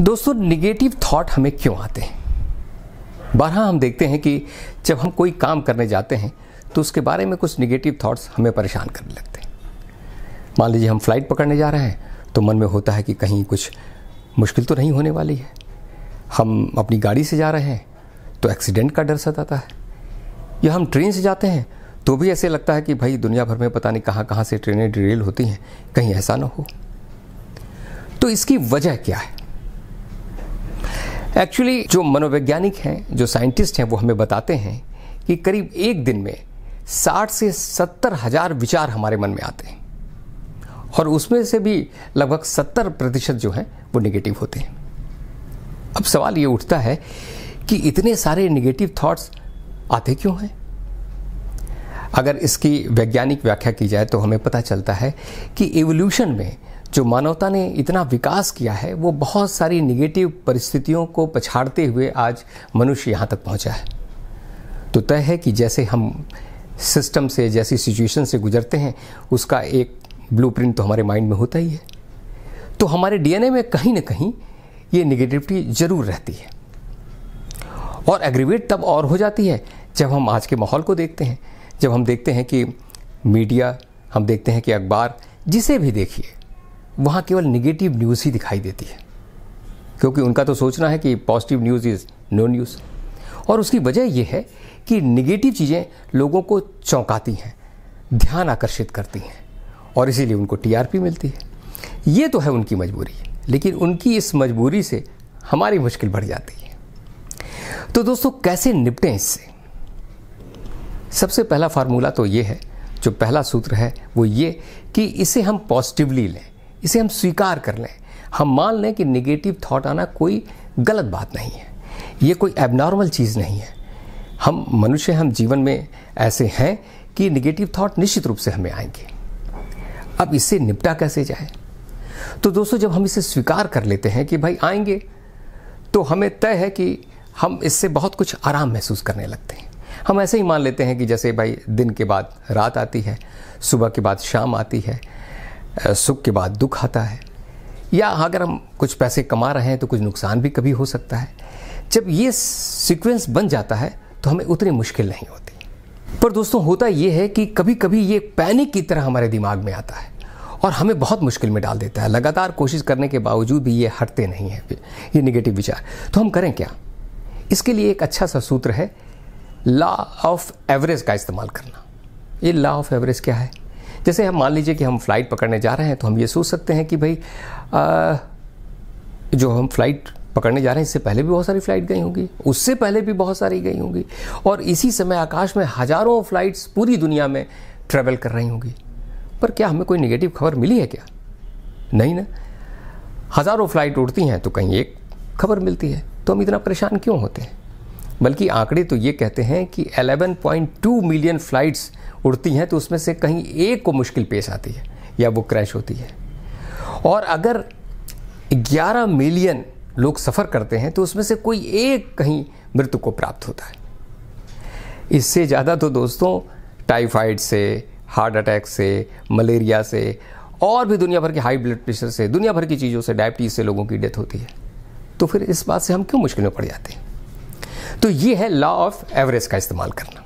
दोस्तों negative thought हमें क्यों आते हैं बारह हम देखते हैं कि जब हम कोई काम करने जाते हैं तो उसके बारे में कुछ निगेटिव थॉट्स हमें परेशान करने लगते हैं मान लीजिए हम फ्लाइट पकड़ने जा रहे हैं तो मन में होता है कि कहीं कुछ मुश्किल तो नहीं होने वाली है हम अपनी गाड़ी से जा रहे हैं तो एक्सीडेंट का डर सताता है या हम ट्रेन से जाते हैं तो भी ऐसे लगता है कि भाई दुनिया भर में पता नहीं कहाँ कहाँ से ट्रेनें डिरेल होती हैं कहीं ऐसा ना हो तो इसकी वजह क्या है एक्चुअली जो मनोवैज्ञानिक हैं जो साइंटिस्ट हैं वो हमें बताते हैं कि करीब एक दिन में साठ से सत्तर हजार विचार हमारे मन में आते हैं और उसमें से भी लगभग सत्तर प्रतिशत जो हैं वो निगेटिव होते हैं अब सवाल ये उठता है कि इतने सारे निगेटिव थॉट्स आते क्यों हैं अगर इसकी वैज्ञानिक व्याख्या की जाए तो हमें पता चलता है कि एवोल्यूशन में जो मानवता ने इतना विकास किया है वो बहुत सारी निगेटिव परिस्थितियों को पछाड़ते हुए आज मनुष्य यहाँ तक पहुँचा है तो तय है कि जैसे हम सिस्टम से जैसी सिचुएशन से गुजरते हैं उसका एक ब्लूप्रिंट तो हमारे माइंड में होता ही है तो हमारे डीएनए में कहीं ना कहीं ये निगेटिविटी ज़रूर रहती है और एग्रीवेट तब और हो जाती है जब हम आज के माहौल को देखते हैं जब हम देखते हैं कि मीडिया हम देखते हैं कि अखबार जिसे भी देखिए वहाँ केवल निगेटिव न्यूज़ ही दिखाई देती है क्योंकि उनका तो सोचना है कि positive news is no news और उसकी वजह यह है कि निगेटिव चीज़ें लोगों को चौंकाती हैं ध्यान आकर्षित करती हैं और इसीलिए उनको टीआरपी मिलती है ये तो है उनकी मजबूरी लेकिन उनकी इस मजबूरी से हमारी मुश्किल बढ़ जाती है तो दोस्तों कैसे निपटें इससे सबसे पहला फार्मूला तो ये है जो पहला सूत्र है वो ये कि इसे हम पॉजिटिवली लें इसे हम स्वीकार कर लें हम मान लें कि निगेटिव थाट आना कोई गलत बात नहीं है ये कोई एबनॉर्मल चीज़ नहीं है हम मनुष्य हम जीवन में ऐसे हैं कि निगेटिव थाट निश्चित रूप से हमें आएंगे अब इससे निपटा कैसे जाए तो दोस्तों जब हम इसे स्वीकार कर लेते हैं कि भाई आएंगे तो हमें तय है कि हम इससे बहुत कुछ आराम महसूस करने लगते हैं हम ऐसे ही मान लेते हैं कि जैसे भाई दिन के बाद रात आती है सुबह के बाद शाम आती है सुख के बाद दुख आता है या अगर हम कुछ पैसे कमा रहे हैं तो कुछ नुकसान भी कभी हो सकता है जब ये सीक्वेंस बन जाता है तो हमें उतनी मुश्किल नहीं होती पर दोस्तों होता ये है कि कभी कभी ये पैनिक की तरह हमारे दिमाग में आता है और हमें बहुत मुश्किल में डाल देता है लगातार कोशिश करने के बावजूद भी ये हटते नहीं हैं ये निगेटिव विचार तो हम करें क्या इसके लिए एक अच्छा सा सूत्र है लॉ ऑफ एवरेज का इस्तेमाल करना ये लॉ ऑफ एवरेज क्या है जैसे हम मान लीजिए कि हम फ्लाइट पकड़ने जा रहे हैं तो हम ये सोच सकते हैं कि भाई आ, जो हम फ्लाइट पकड़ने जा रहे हैं इससे पहले भी बहुत सारी फ्लाइट गई होंगी उससे पहले भी बहुत सारी गई होंगी और इसी समय आकाश में हजारों फ्लाइट्स पूरी दुनिया में ट्रेवल कर रही होंगी पर क्या हमें कोई निगेटिव खबर मिली है क्या नहीं ना हज़ारों फ्लाइट उड़ती हैं तो कहीं एक खबर मिलती है तो हम इतना परेशान क्यों होते हैं बल्कि आंकड़े तो ये कहते हैं कि 11.2 मिलियन फ्लाइट्स उड़ती हैं तो उसमें से कहीं एक को मुश्किल पेश आती है या वो क्रैश होती है और अगर 11 मिलियन लोग सफ़र करते हैं तो उसमें से कोई एक कहीं मृत्यु को प्राप्त होता है इससे ज़्यादा तो दोस्तों टाइफाइड से हार्ट अटैक से मलेरिया से और भी दुनिया भर के हाई ब्लड प्रेशर से दुनिया भर की चीज़ों से डायबिटीज़ से लोगों की डेथ होती है तो फिर इस बात से हम क्यों मुश्किल में पड़ जाते हैं तो ये है लॉ ऑफ एवरेज का इस्तेमाल करना